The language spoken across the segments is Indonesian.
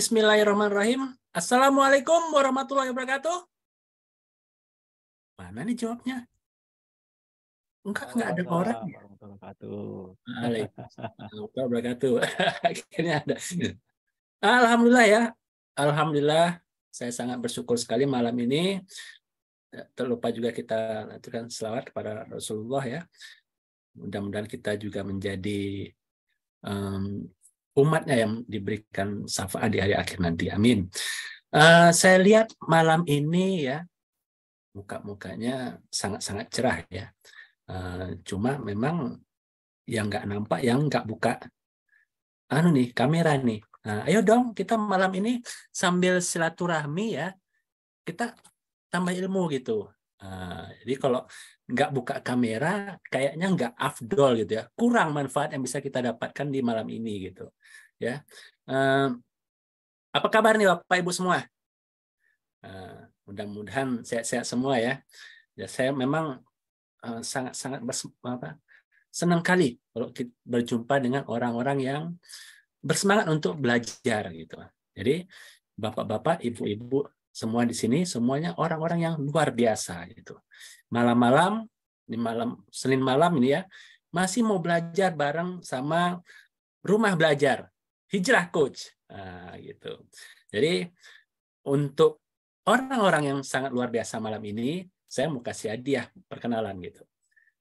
Bismillahirrahmanirrahim. Assalamualaikum warahmatullahi wabarakatuh. Mana nih jawabnya? Enggak, enggak ada orang. Warahmatullahi wabarakatuh. Alhamdulillah ya. Alhamdulillah saya sangat bersyukur sekali malam ini terlupa juga kita lanjutkan selawat kepada Rasulullah ya. Mudah-mudahan kita juga menjadi um, umatnya yang diberikan syafaat di hari akhir nanti. Amin. Uh, saya lihat malam ini ya muka-mukanya sangat-sangat cerah ya. Uh, cuma memang yang nggak nampak, yang nggak buka, anu nih kamera nih. Nah, ayo dong kita malam ini sambil silaturahmi ya, kita tambah ilmu gitu. Uh, jadi kalau nggak buka kamera kayaknya nggak afdol gitu ya kurang manfaat yang bisa kita dapatkan di malam ini gitu ya apa kabar nih bapak ibu semua eh, mudah-mudahan sehat-sehat semua ya ya saya memang eh, sangat-sangat senang kali kalau kita berjumpa dengan orang-orang yang bersemangat untuk belajar gitu jadi bapak-bapak ibu-ibu semua di sini semuanya orang-orang yang luar biasa gitu. Malam-malam di malam Senin malam ini ya masih mau belajar bareng sama rumah belajar hijrah coach nah, gitu. Jadi untuk orang-orang yang sangat luar biasa malam ini saya mau kasih hadiah perkenalan gitu.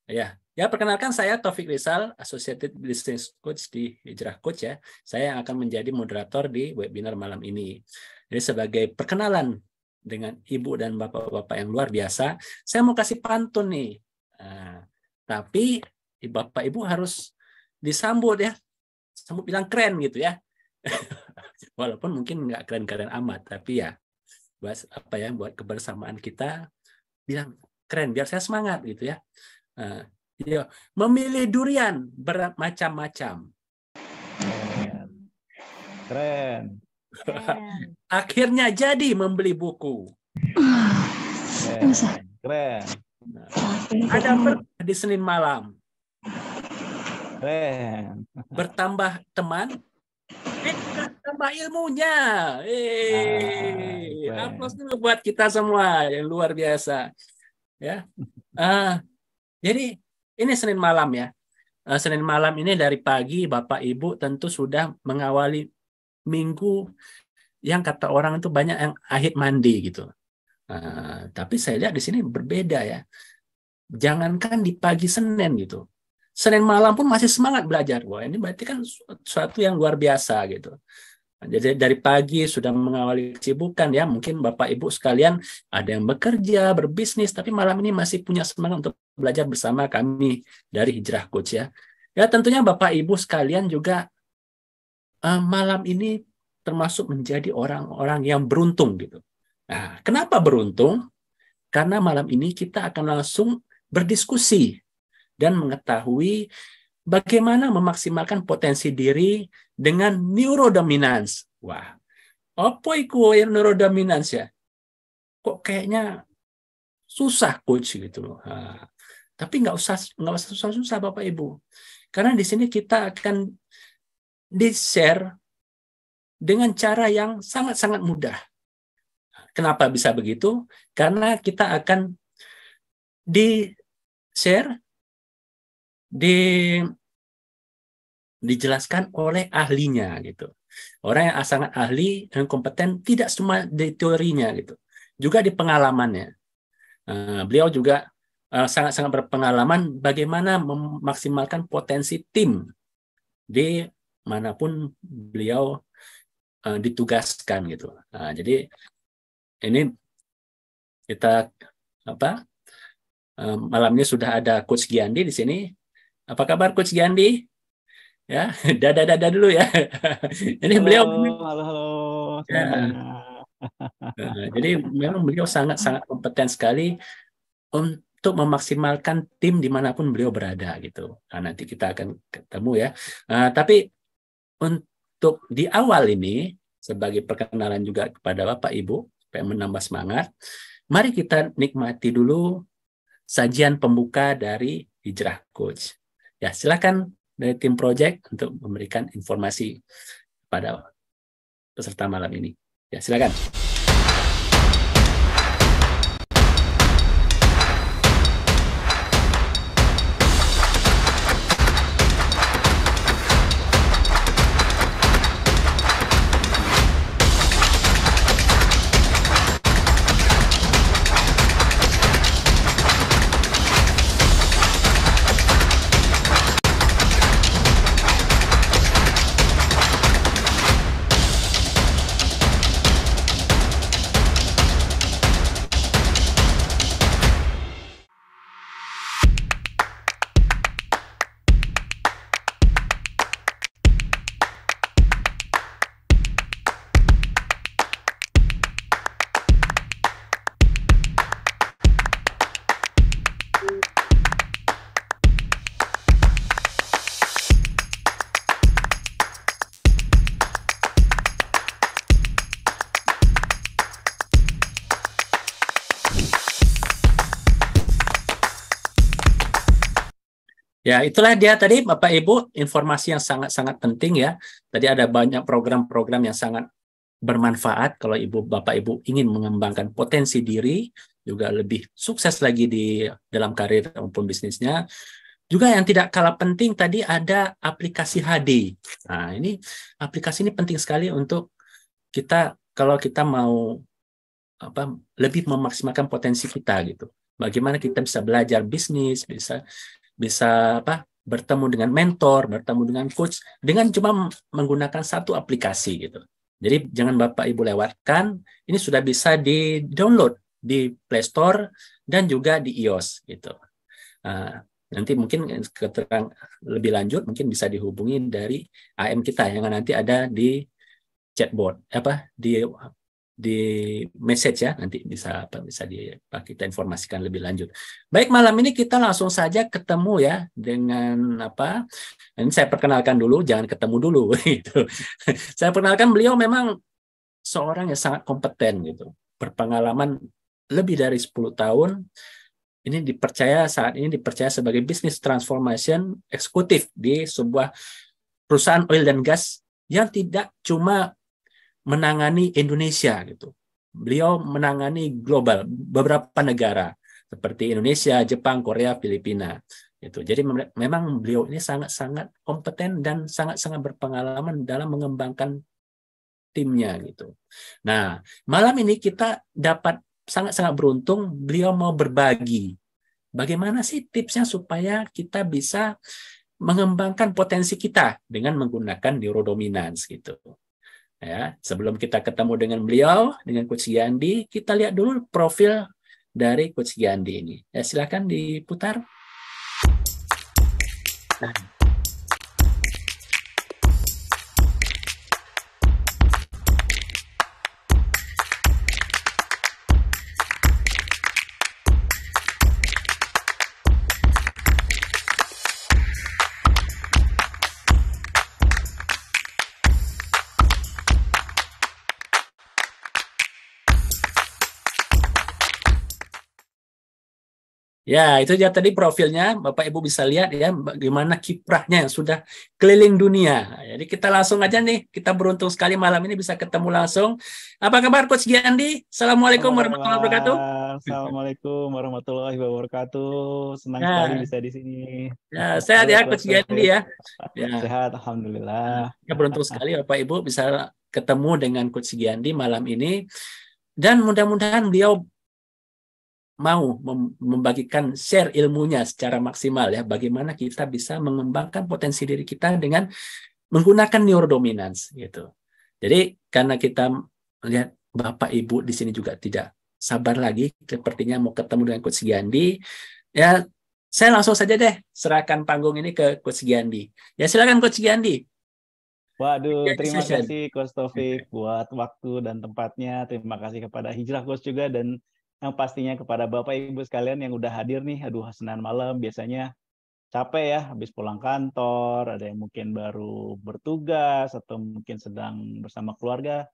Ya, ya perkenalkan saya Taufik Rizal, Associated Business Coach di Hijrah Coach ya. Saya yang akan menjadi moderator di webinar malam ini. Jadi sebagai perkenalan dengan ibu dan bapak-bapak yang luar biasa, saya mau kasih pantun nih. Nah, tapi bapak ibu harus disambut ya, sambut bilang keren gitu ya. Walaupun mungkin nggak keren-keren amat, tapi ya buat apa ya buat kebersamaan kita bilang keren biar saya semangat gitu ya. Nah, Yo, ya, memilih durian bermacam-macam. Keren. Akhirnya jadi membeli buku. Keren. Nah, ada pernah di Senin malam. Keren. Bertambah teman. Eh, tambah ilmunya. Eh, ah, dulu buat kita semua yang luar biasa. Ya. Uh, jadi ini Senin malam ya. Ah, Senin malam ini dari pagi Bapak Ibu tentu sudah mengawali minggu yang kata orang itu banyak yang akhir mandi gitu. Uh, tapi saya lihat di sini berbeda ya. Jangankan di pagi Senin gitu. Senin malam pun masih semangat belajar. Wah ini berarti kan suatu yang luar biasa gitu. Jadi dari pagi sudah mengawali kesibukan ya. Mungkin Bapak Ibu sekalian ada yang bekerja, berbisnis, tapi malam ini masih punya semangat untuk belajar bersama kami dari Hijrah Coach ya. Ya tentunya Bapak Ibu sekalian juga uh, malam ini termasuk menjadi orang-orang yang beruntung gitu. Nah, kenapa beruntung? Karena malam ini kita akan langsung berdiskusi dan mengetahui bagaimana memaksimalkan potensi diri dengan neurodominance. Wah, apa itu neurodominance ya? Kok kayaknya susah coach gitu loh. Nah, tapi nggak usah nggak usah susah-susah Bapak Ibu. Karena di sini kita akan di-share dengan cara yang sangat-sangat mudah. Kenapa bisa begitu? Karena kita akan di-share, di dijelaskan oleh ahlinya gitu. Orang yang sangat ahli dan kompeten tidak cuma di teorinya gitu, juga di pengalamannya. Uh, beliau juga eh, sangat-sangat uh, berpengalaman bagaimana memaksimalkan potensi tim di manapun beliau uh, ditugaskan gitu. Nah, jadi ini kita apa uh, eh, malam ini sudah ada Coach Giandi di sini. Apa kabar Coach Giandi? Ya, dada dada dulu ya. ini halo, beliau halo halo. Ya. Nah, jadi memang beliau sangat sangat kompeten sekali untuk memaksimalkan tim dimanapun beliau berada gitu. Nah, nanti kita akan ketemu ya. Uh, tapi untuk di awal ini sebagai perkenalan juga kepada Bapak Ibu supaya menambah semangat. Mari kita nikmati dulu sajian pembuka dari Hijrah Coach. Ya, silakan dari tim project untuk memberikan informasi pada peserta malam ini. Ya, silakan. Ya, itulah dia tadi Bapak Ibu informasi yang sangat-sangat penting ya. Tadi ada banyak program-program yang sangat bermanfaat kalau Ibu Bapak Ibu ingin mengembangkan potensi diri juga lebih sukses lagi di dalam karir maupun bisnisnya. Juga yang tidak kalah penting tadi ada aplikasi HD. Nah, ini aplikasi ini penting sekali untuk kita kalau kita mau apa lebih memaksimalkan potensi kita gitu. Bagaimana kita bisa belajar bisnis, bisa bisa apa bertemu dengan mentor, bertemu dengan coach dengan cuma menggunakan satu aplikasi gitu. Jadi jangan Bapak Ibu lewatkan, ini sudah bisa di-download di Play Store dan juga di iOS gitu. uh, nanti mungkin keterang lebih lanjut mungkin bisa dihubungi dari AM kita yang nanti ada di chatbot apa di di message ya nanti bisa apa bisa di kita informasikan lebih lanjut. Baik malam ini kita langsung saja ketemu ya dengan apa? Ini saya perkenalkan dulu, jangan ketemu dulu gitu. saya perkenalkan beliau memang seorang yang sangat kompeten gitu, berpengalaman lebih dari 10 tahun. Ini dipercaya saat ini dipercaya sebagai business transformation eksekutif di sebuah perusahaan oil dan gas yang tidak cuma menangani Indonesia gitu. Beliau menangani global beberapa negara seperti Indonesia, Jepang, Korea, Filipina. Gitu. Jadi memang beliau ini sangat-sangat kompeten dan sangat-sangat berpengalaman dalam mengembangkan timnya gitu. Nah, malam ini kita dapat sangat-sangat beruntung beliau mau berbagi. Bagaimana sih tipsnya supaya kita bisa mengembangkan potensi kita dengan menggunakan neurodominance gitu. Ya, sebelum kita ketemu dengan beliau, dengan Coach Yandi, kita lihat dulu profil dari Coach Yandi ini. Ya, silakan diputar. Nah. Ya, itu dia tadi profilnya. Bapak Ibu bisa lihat ya bagaimana kiprahnya yang sudah keliling dunia. Jadi kita langsung aja nih, kita beruntung sekali malam ini bisa ketemu langsung. Apa kabar Coach Giandi? Assalamualaikum warahmatullahi wabarakatuh. Assalamualaikum warahmatullahi wabarakatuh. Senang ya. sekali bisa di sini. Ya, sehat ya Coach Giandi ya. ya. Sehat, alhamdulillah. Ya beruntung sekali Bapak Ibu bisa ketemu dengan Coach Giandi malam ini dan mudah-mudahan beliau mau membagikan share ilmunya secara maksimal ya bagaimana kita bisa mengembangkan potensi diri kita dengan menggunakan neurodominance gitu. Jadi karena kita melihat Bapak Ibu di sini juga tidak sabar lagi sepertinya mau ketemu dengan Coach Gandhi ya saya langsung saja deh serahkan panggung ini ke Coach Gandhi. Ya silakan Coach Gandhi. Waduh, terima kasih Coach Taufik buat waktu dan tempatnya. Terima kasih kepada Hijrah Coach juga dan yang pastinya kepada Bapak Ibu sekalian yang udah hadir nih. Aduh, Senin malam biasanya capek ya habis pulang kantor, ada yang mungkin baru bertugas atau mungkin sedang bersama keluarga.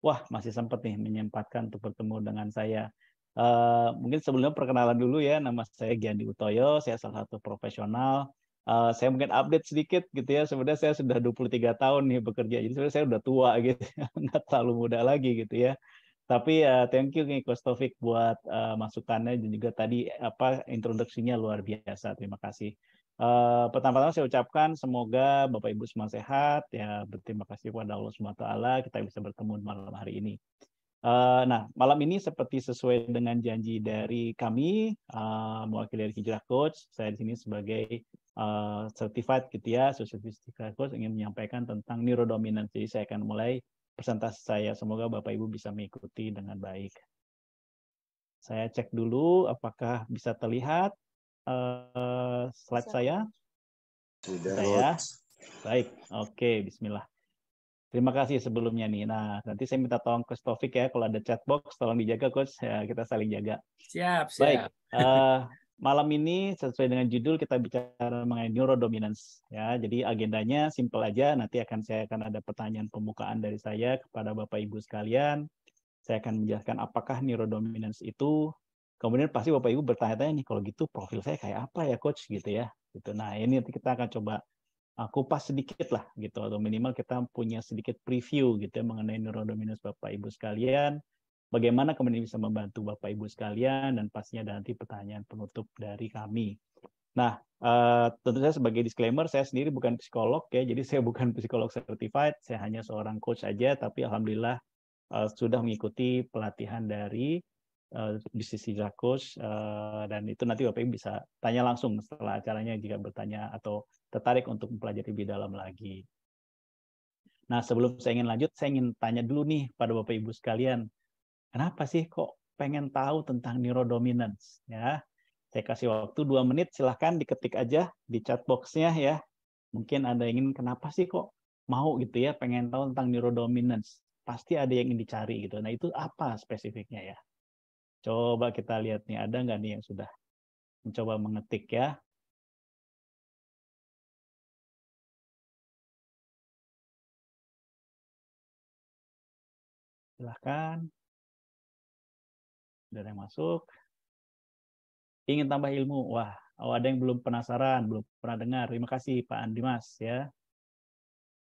Wah, masih sempat nih menyempatkan untuk bertemu dengan saya. Uh, mungkin sebelumnya perkenalan dulu ya, nama saya Giandi Utoyo, saya salah satu profesional. Uh, saya mungkin update sedikit gitu ya, sebenarnya saya sudah 23 tahun nih bekerja, jadi sebenarnya saya sudah tua gitu, ya, nggak terlalu muda lagi gitu ya. Tapi uh, thank you nih Kostovik buat uh, masukannya dan juga tadi apa introduksinya luar biasa. Terima kasih. Uh, pertama-tama saya ucapkan semoga Bapak Ibu semua sehat ya berterima kasih kepada Allah SWT kita bisa bertemu malam hari ini. Uh, nah malam ini seperti sesuai dengan janji dari kami uh, mewakili dari Hijrah Coach saya di sini sebagai uh, certified gitu ya, Social Coach ingin menyampaikan tentang neurodominance. Jadi saya akan mulai presentasi saya. Semoga Bapak Ibu bisa mengikuti dengan baik. Saya cek dulu apakah bisa terlihat uh, slide bisa. saya. Sudah. Saya. Baik. Oke, bismillah. Terima kasih sebelumnya nih. Nah, nanti saya minta tolong ke Taufik ya, kalau ada chat box tolong dijaga Coach, ya, kita saling jaga. Siap, siap. Baik, uh, eh, malam ini sesuai dengan judul kita bicara mengenai neurodominance ya. Jadi agendanya simple aja nanti akan saya akan ada pertanyaan pembukaan dari saya kepada Bapak Ibu sekalian. Saya akan menjelaskan apakah neurodominance itu. Kemudian pasti Bapak Ibu bertanya-tanya nih kalau gitu profil saya kayak apa ya coach gitu ya. Gitu. Nah, ini nanti kita akan coba uh, kupas sedikit lah gitu atau minimal kita punya sedikit preview gitu ya mengenai neurodominance Bapak Ibu sekalian bagaimana kemudian bisa membantu Bapak Ibu sekalian dan pastinya nanti pertanyaan penutup dari kami. Nah, uh, tentu saya sebagai disclaimer, saya sendiri bukan psikolog ya, jadi saya bukan psikolog certified, saya hanya seorang coach aja, tapi alhamdulillah eh, sudah mengikuti pelatihan dari bisnis eh, hijrah coach dan itu nanti Bapak Ibu bisa tanya langsung setelah acaranya jika bertanya atau tertarik untuk mempelajari lebih dalam lagi. Nah, sebelum saya ingin lanjut, saya ingin tanya dulu nih pada Bapak Ibu sekalian, Kenapa sih kok pengen tahu tentang neurodominance? Ya, saya kasih waktu dua menit, silahkan diketik aja di chat boxnya ya. Mungkin ada yang ingin kenapa sih kok mau gitu ya, pengen tahu tentang neurodominance. Pasti ada yang ingin dicari gitu. Nah itu apa spesifiknya ya? Coba kita lihat nih, ada nggak nih yang sudah mencoba mengetik ya? Silahkan udah yang masuk ingin tambah ilmu wah oh ada yang belum penasaran belum pernah dengar terima kasih Pak Andimas ya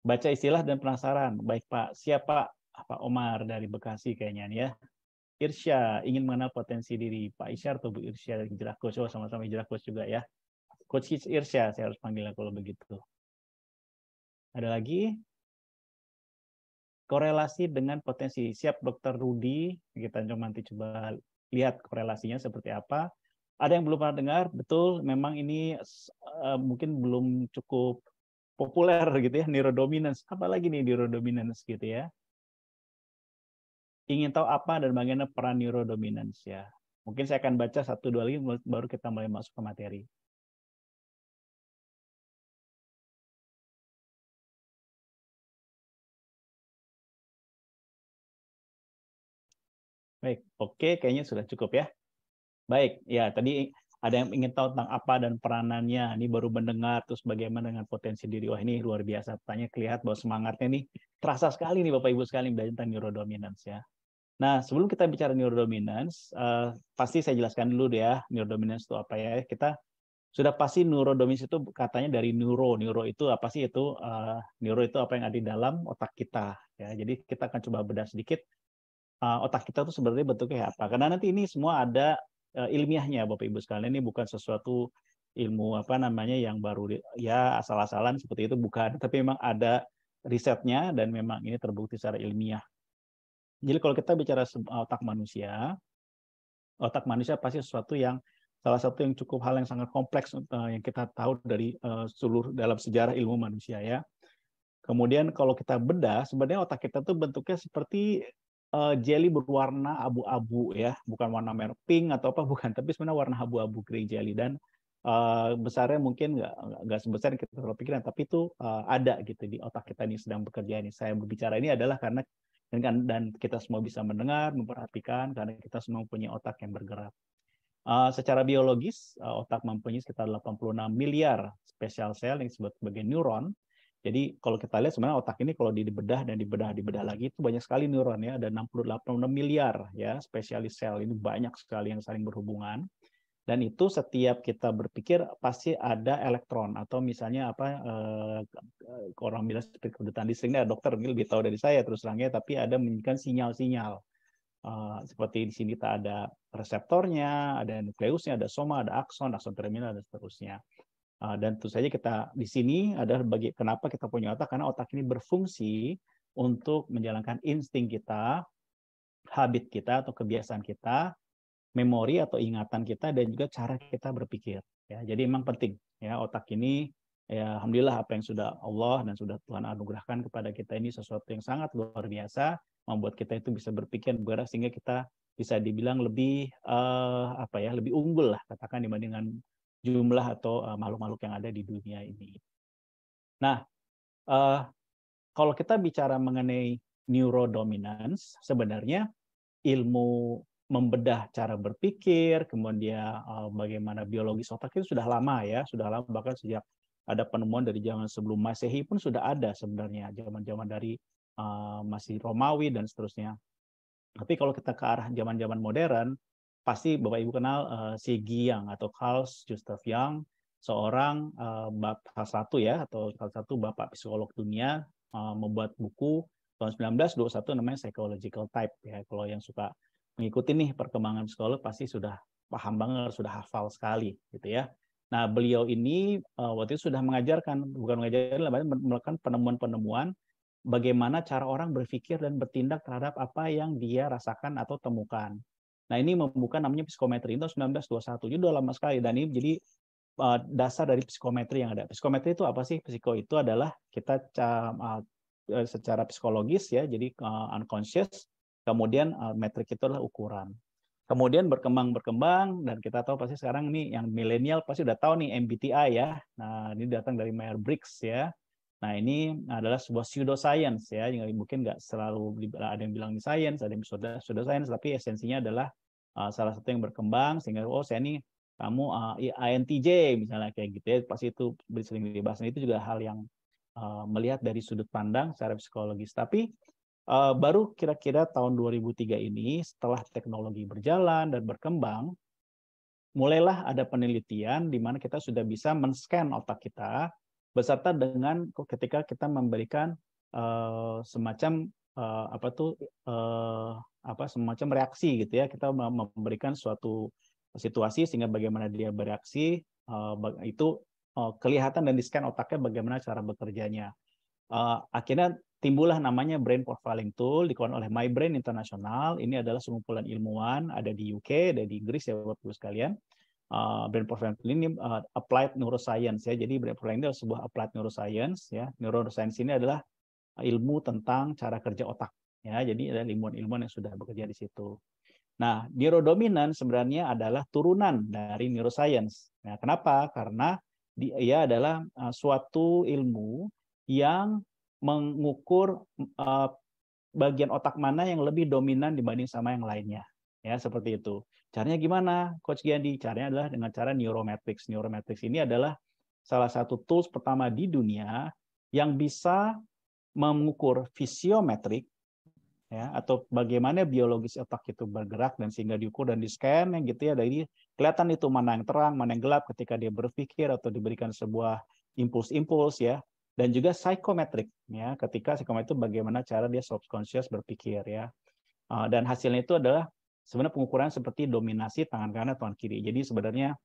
baca istilah dan penasaran baik Pak siapa ah, Pak Omar dari Bekasi kayaknya nih ya Irsya ingin mengenal potensi diri Pak Isyar atau Bu Irsya dari Hijrah Coach oh sama-sama Hijrah Coach juga ya Coach Irsya saya harus panggilnya kalau begitu ada lagi korelasi dengan potensi siap dokter Rudi kita coba nanti coba lihat korelasinya seperti apa. Ada yang belum pernah dengar, betul memang ini eh, mungkin belum cukup populer gitu ya, neurodominance. apa lagi nih neurodominance gitu ya. Ingin tahu apa dan bagaimana peran neurodominance ya. Mungkin saya akan baca satu dua lagi baru kita mulai masuk ke materi. Baik, oke, kayaknya sudah cukup ya. Baik, ya tadi ada yang ingin tahu tentang apa dan peranannya. Ini baru mendengar, terus bagaimana dengan potensi diri. Wah ini luar biasa. Tanya kelihatan bahwa semangatnya nih terasa sekali nih Bapak Ibu sekali belajar tentang neurodominance ya. Nah, sebelum kita bicara neurodominance, uh, pasti saya jelaskan dulu ya, neurodominance itu apa ya. Kita sudah pasti neurodominance itu katanya dari neuro. Neuro itu apa sih itu? Uh, neuro itu apa yang ada di dalam otak kita. ya Jadi kita akan coba bedah sedikit uh, otak kita tuh sebenarnya bentuknya apa. Karena nanti ini semua ada uh, ilmiahnya Bapak Ibu sekalian. Ini bukan sesuatu ilmu apa namanya yang baru ya asal-asalan seperti itu bukan, tapi memang ada risetnya dan memang ini terbukti secara ilmiah. Jadi kalau kita bicara eh, otak manusia, otak manusia pasti sesuatu yang salah satu yang cukup hal yang sangat kompleks yang kita tahu dari seluruh dalam sejarah ilmu manusia ya. Kemudian kalau kita bedah, sebenarnya otak kita tuh bentuknya seperti uh, jelly berwarna abu-abu ya, bukan warna merah pink atau apa bukan, tapi sebenarnya warna abu-abu grey jelly dan uh, besarnya mungkin nggak nggak sebesar yang kita pikiran, tapi itu uh, ada gitu di otak kita ini sedang bekerja ini. Saya berbicara ini adalah karena dan, kan, dan kita semua bisa mendengar, memperhatikan karena kita semua punya otak yang bergerak. Uh, secara biologis, uh, otak mempunyai sekitar 86 miliar spesial sel yang disebut sebagai neuron jadi kalau kita lihat sebenarnya otak ini kalau dibedah dan dibedah dibedah lagi itu banyak sekali neuron ya ada 68 miliar ya spesialis sel ini banyak sekali yang saling berhubungan dan itu setiap kita berpikir pasti ada elektron atau misalnya apa eh, orang bilang seperti kedutan listrik nah, ini dokter mungkin lebih tahu dari saya terus terangnya tapi ada menunjukkan sinyal-sinyal eh, seperti di sini tak ada reseptornya ada nukleusnya ada soma ada akson akson terminal dan seterusnya Ah, dan tentu saja kita di sini adalah bagi kenapa kita punya otak karena otak ini berfungsi untuk menjalankan insting kita, habit kita atau kebiasaan kita, memori atau ingatan kita dan juga cara kita berpikir. Ya, jadi memang penting ya otak ini ya alhamdulillah apa yang sudah Allah dan sudah Tuhan anugerahkan kepada kita ini sesuatu yang sangat luar biasa membuat kita itu bisa berpikir bergerak sehingga kita bisa dibilang lebih uh, apa ya lebih unggul lah katakan dibandingkan jumlah atau eh, makhluk-makhluk yang ada di dunia ini. Nah, eh, kalau kita bicara mengenai neurodominance, sebenarnya ilmu membedah cara berpikir, kemudian eh, bagaimana biologi otak itu sudah lama ya, sudah lama bahkan sejak ada penemuan dari zaman sebelum Masehi pun sudah ada sebenarnya, zaman-zaman dari masih Romawi dan seterusnya. Tapi kalau kita ke arah zaman-zaman modern, pasti Bapak Ibu kenal uh, eh, Sigi Yang atau Carl Gustav Yang, seorang uh, salah satu ya atau salah satu bapak psikolog dunia uh, membuat buku tahun 1921 namanya Psychological Type ya. Kalau yang suka mengikuti nih perkembangan psikolog pasti sudah paham banget, sudah hafal sekali gitu ya. Nah, beliau ini uh, waktu itu sudah mengajarkan bukan mengajarkan melakukan penemuan-penemuan bagaimana cara orang berpikir dan bertindak terhadap apa yang dia rasakan atau temukan. Nah, ini membuka namanya psikometri itu 1921. itu udah lama sekali dan ini jadi eh, dasar dari psikometri yang ada. Psikometri itu apa sih? Psiko itu adalah kita eh, eh, secara psikologis ya, jadi unconscious. Kemudian uh, metrik itu adalah ukuran. Kemudian berkembang berkembang dan kita tahu pasti sekarang ini yang milenial pasti udah tahu nih MBTI ya. Nah, ini datang dari Myers Briggs ya. Nah, ini adalah sebuah pseudoscience ya. Yang mungkin nggak selalu ada yang bilang ini science, ada yang pseudoscience, tapi esensinya adalah uh, salah satu yang berkembang sehingga oh saya ini kamu uh, ah, INTJ misalnya kayak gitu ya. Pasti itu sering dibahas. Nah, itu juga hal yang uh, melihat dari sudut pandang secara psikologis. Tapi uh, baru kira-kira tahun 2003 ini setelah teknologi berjalan dan berkembang mulailah ada penelitian di mana kita sudah bisa men-scan otak kita beserta dengan ketika kita memberikan uh, semacam uh, apa tuh uh, apa semacam reaksi gitu ya kita memberikan suatu situasi sehingga bagaimana dia bereaksi uh, itu uh, kelihatan dan di scan otaknya bagaimana cara bekerjanya uh, akhirnya timbullah namanya brain profiling tool dikeluarkan oleh My Brain International. Ini adalah sekumpulan ilmuwan ada di UK, ada di Inggris ya Bapak Ibu sekalian uh, ah, brain profiling ini uh, applied neuroscience ya. Jadi brain profiling adalah sebuah applied neuroscience ya. Neuroscience ini adalah ah, ilmu tentang cara kerja otak ya. Jadi ada ilmu-ilmu yang sudah bekerja di situ. Nah, neurodominan sebenarnya adalah turunan dari neuroscience. Nah, kenapa? Karena dia adalah uh, suatu ilmu yang mengukur uh, bagian otak mana yang lebih dominan dibanding sama yang lainnya. Ya, seperti itu. Caranya gimana, Coach Giandi? Caranya adalah dengan cara neurometrics. Neurometrics ini adalah salah satu tools pertama di dunia yang bisa mengukur fisiometrik ya atau bagaimana biologis otak itu bergerak dan sehingga diukur dan di scan yang gitu ya dari kelihatan itu mana yang terang mana yang gelap ketika dia berpikir atau diberikan sebuah impuls-impuls ya dan juga psikometrik ya ketika psikometrik itu bagaimana cara dia subconscious berpikir ya ah, dan hasilnya itu adalah sebenarnya pengukuran seperti dominasi tangan kanan atau tangan kiri. Jadi sebenarnya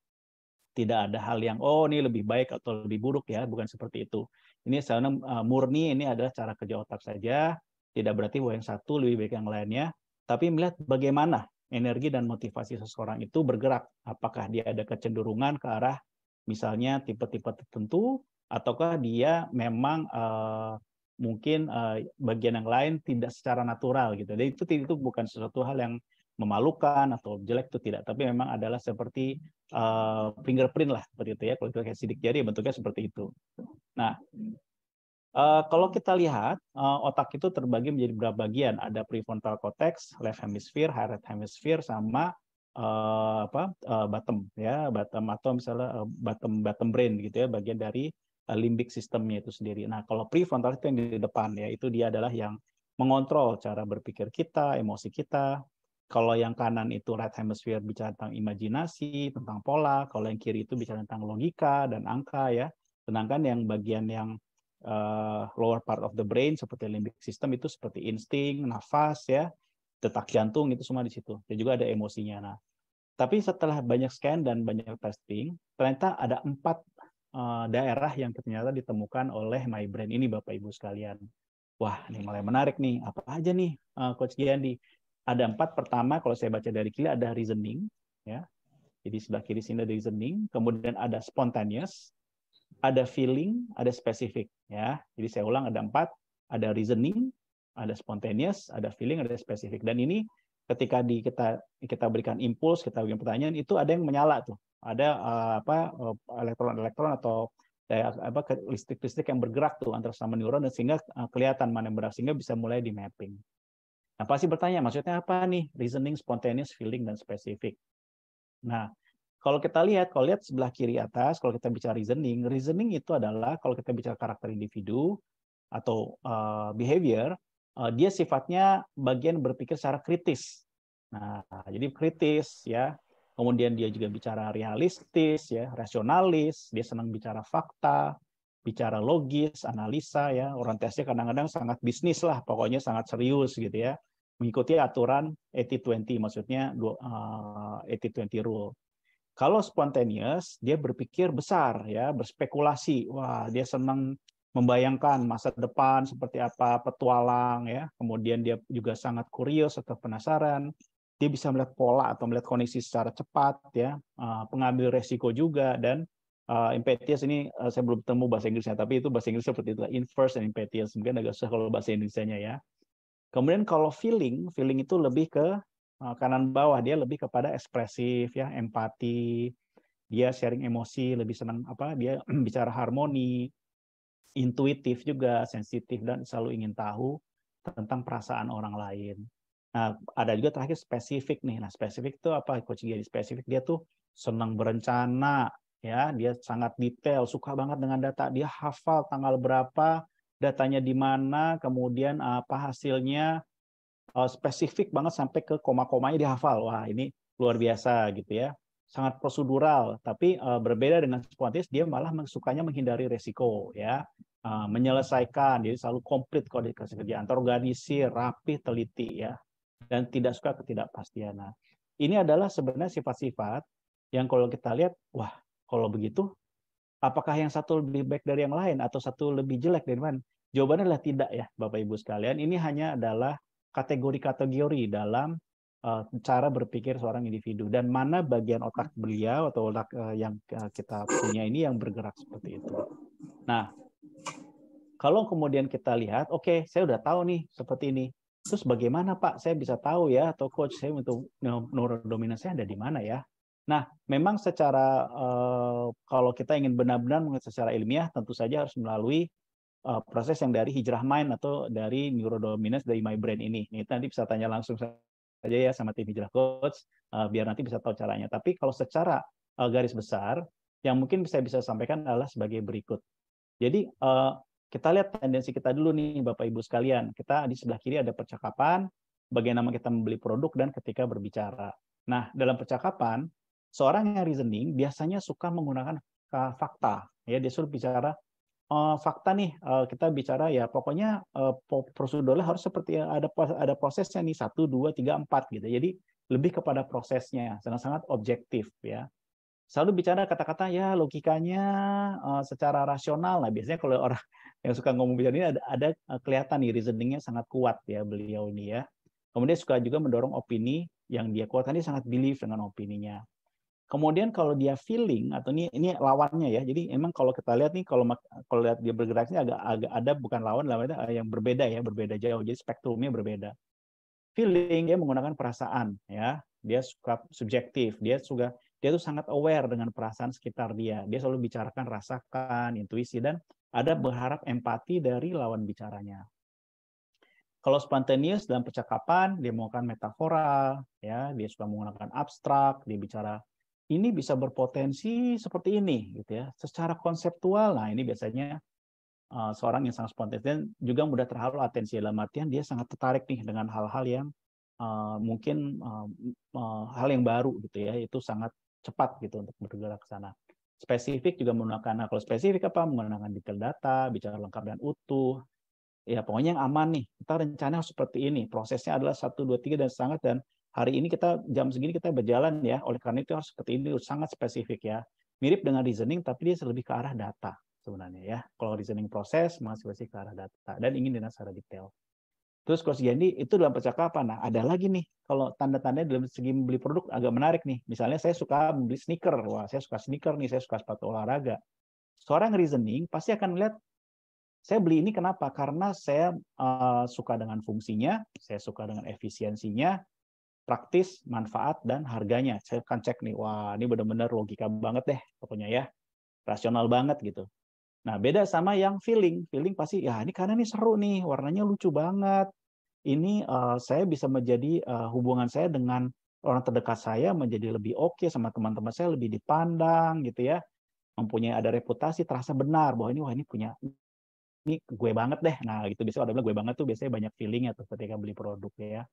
tidak ada hal yang oh ini lebih baik atau lebih buruk ya, bukan seperti itu. Ini sebenarnya eh, murni ini adalah cara kerja otak saja, tidak berarti bahwa yang satu lebih baik yang lainnya, tapi melihat bagaimana energi dan motivasi seseorang itu bergerak. Apakah dia ada kecenderungan ke arah misalnya tipe-tipe tertentu ataukah dia memang uh, mungkin uh, bagian yang lain tidak secara natural gitu. Jadi itu itu bukan sesuatu hal yang memalukan atau jelek itu tidak, tapi memang adalah seperti uh, fingerprint lah seperti itu ya. Kalau kita kasih sidik jari ya bentuknya seperti itu. Nah, uh, kalau kita lihat uh, otak itu terbagi menjadi beberapa bagian. Ada prefrontal cortex, left hemisphere, right hemisphere, sama uh, apa uh, bottom ya, bottom atau misalnya uh, bottom bottom brain gitu ya, bagian dari uh, limbic sistemnya itu sendiri. Nah, kalau prefrontal itu yang di depan ya, itu dia adalah yang mengontrol cara berpikir kita, emosi kita, kalau yang kanan itu right hemisphere bicara tentang imajinasi, tentang pola. Kalau yang kiri itu bicara tentang logika dan angka ya. Sedangkan yang bagian yang uh, lower part of the brain seperti limbic system itu seperti insting, nafas ya, detak jantung itu semua di situ. Dan juga ada emosinya. Nah, tapi setelah banyak scan dan banyak testing, ternyata ada empat uh, daerah yang ternyata ditemukan oleh my brain ini Bapak Ibu sekalian. Wah, ini mulai menarik nih. Apa aja nih uh, Coach Giandi? ada empat. Pertama, kalau saya baca dari kiri ada reasoning, ya. Jadi sebelah kiri sini ada reasoning, kemudian ada spontaneous, ada feeling, ada spesifik, ya. Jadi saya ulang ada empat, ada reasoning, ada spontaneous, ada feeling, ada spesifik. Dan ini ketika di kita kita berikan impuls, kita berikan pertanyaan itu ada yang menyala tuh, ada eh, apa eh, elektron-elektron atau daya apa listrik-listrik yang bergerak tuh antara sama neuron dan sehingga eh, kelihatan mana yang bergerak sehingga bisa mulai di mapping. Nah, pasti bertanya, maksudnya apa nih? Reasoning, spontaneous, feeling, dan spesifik. Nah, kalau kita lihat, kalau lihat sebelah kiri atas, kalau kita bicara reasoning, reasoning itu adalah kalau kita bicara karakter individu atau eh, behavior, eh, dia sifatnya bagian berpikir secara kritis. Nah, jadi kritis ya. Kemudian dia juga bicara realistis ya, rasionalis, dia senang bicara fakta, bicara logis, analisa ya. Orang tesnya kadang-kadang sangat bisnis lah, pokoknya sangat serius gitu ya mengikuti aturan 80-20, maksudnya 80-20 eh, rule. Kalau spontaneous, dia berpikir besar, ya, berspekulasi. Wah, dia senang membayangkan masa depan seperti apa, petualang, ya. Kemudian dia juga sangat kurios atau penasaran. Dia bisa melihat pola atau melihat kondisi secara cepat, ya. Eh, pengambil resiko juga dan uh, eh, impetus ini uh, saya belum temu bahasa Inggrisnya, tapi itu bahasa Inggris seperti itu, inverse and impetus. Mungkin agak susah kalau bahasa Indonesia-nya ya Kemudian kalau feeling, feeling itu lebih ke eh, kanan bawah, dia lebih kepada ekspresif ya, empati, dia sharing emosi, lebih senang apa, dia bicara harmoni, intuitif juga, sensitif dan selalu ingin tahu tentang perasaan orang lain. Nah, ada juga terakhir spesifik nih. Nah, spesifik itu apa? Coach Gary spesifik dia tuh senang berencana, ya dia sangat detail suka banget dengan data dia hafal tanggal berapa datanya di mana, kemudian apa hasilnya eh, spesifik banget sampai ke koma-komanya dihafal. Wah, ini luar biasa gitu ya. Sangat prosedural, tapi eh, berbeda dengan spontanis dia malah sukanya menghindari resiko ya. Eh, menyelesaikan, jadi selalu komplit kode kerjaan, terorganisir, rapi, teliti ya, dan tidak suka ketidakpastian. Nah, ini adalah sebenarnya sifat-sifat yang kalau kita lihat, wah kalau begitu, apakah yang satu lebih baik dari yang lain atau satu lebih jelek dari mana? Jawabannya adalah tidak ya, Bapak Ibu sekalian. Ini hanya adalah kategori-kategori dalam eh, cara berpikir seorang individu dan mana bagian otak beliau atau otak eh, yang eh, kita punya ini yang bergerak seperti itu. Nah, kalau kemudian kita lihat, oke, okay, saya udah tahu nih seperti ini. Terus bagaimana Pak? Saya bisa tahu ya atau coach saya untuk neurodominasi ada di mana ya? Nah, memang secara kalau kita ingin benar-benar secara ilmiah tentu saja harus melalui Eh, proses yang dari hijrah mind atau dari neurodominance dari my brain ini. Nih, tadi bisa tanya langsung saja ya sama tim hijrah coach uh, biar nanti bisa tahu caranya. Tapi kalau secara uh, garis besar yang mungkin saya bisa sampaikan adalah sebagai berikut. Jadi uh, kita lihat tendensi kita dulu nih Bapak Ibu sekalian. Kita di sebelah kiri ada percakapan, bagaimana kita membeli produk dan ketika berbicara. Nah, dalam percakapan, seorang yang reasoning biasanya suka menggunakan fakta. Ya, dia suruh bicara uh, fakta nih uh, kita bicara ya pokoknya uh, prosedurnya harus seperti ada ada prosesnya nih satu dua tiga empat gitu jadi lebih kepada prosesnya sangat-sangat objektif ya selalu bicara kata-kata ya logikanya uh, secara rasional nah biasanya kalau orang yang suka ngomong bicara ini ada, ada kelihatan nih reasoningnya sangat kuat ya beliau ini ya kemudian suka juga mendorong opini yang dia kuatkan dia sangat believe dengan opininya Kemudian kalau dia feeling atau ini ini lawannya ya. Jadi emang kalau kita lihat nih kalau kalau lihat dia bergeraknya agak agak ada bukan lawan lawannya eh, yang berbeda ya, berbeda jauh. Jadi spektrumnya berbeda. Feeling dia menggunakan perasaan ya. Dia suka subjektif, dia suka dia tuh sangat aware dengan perasaan sekitar dia. Dia selalu bicarakan rasakan, intuisi dan ada berharap empati dari lawan bicaranya. Kalau spontaneous dalam percakapan, dia menggunakan metafora, ya, dia suka menggunakan abstrak, dia bicara ini bisa berpotensi seperti ini gitu ya. Secara konseptual nah ini biasanya uh, seorang yang sangat spontan dan juga mudah terharu atensi dalam artian dia sangat tertarik nih dengan hal-hal yang uh, mungkin uh, uh, hal yang baru gitu ya. Itu sangat cepat gitu untuk bergerak ke sana. Spesifik juga menggunakan nah, kalau spesifik apa menggunakan detail data, bicara lengkap dan utuh. Ya pokoknya yang aman nih. Kita rencana seperti ini. Prosesnya adalah satu dua tiga dan sangat dan hari ini kita jam segini kita berjalan ya. Oleh karena itu harus seperti ini sangat spesifik ya. Mirip dengan reasoning tapi dia lebih ke arah data sebenarnya ya. Kalau reasoning proses masih masih ke arah data dan ingin dengan secara detail. Terus Coach Jandi itu dalam percakapan. Nah, ada lagi nih kalau tanda tanda dalam segi membeli produk agak menarik nih. Misalnya saya suka membeli sneaker. Wah, saya suka sneaker nih, saya suka sepatu olahraga. Seorang reasoning pasti akan melihat saya beli ini kenapa? Karena saya uh, suka dengan fungsinya, saya suka dengan efisiensinya, praktis, manfaat, dan harganya. Saya akan cek nih, wah ini benar-benar logika banget deh pokoknya ya. Rasional banget gitu. Nah beda sama yang feeling. Feeling pasti, ya ini karena ini seru nih, warnanya lucu banget. Ini uh, saya bisa menjadi uh, hubungan saya dengan orang terdekat saya menjadi lebih oke okay, sama teman-teman saya lebih dipandang gitu ya mempunyai ada reputasi terasa benar bahwa ini wah ini punya ini gue banget deh nah gitu biasanya ada bilang gue banget tuh biasanya banyak ya tuh ketika beli produk ya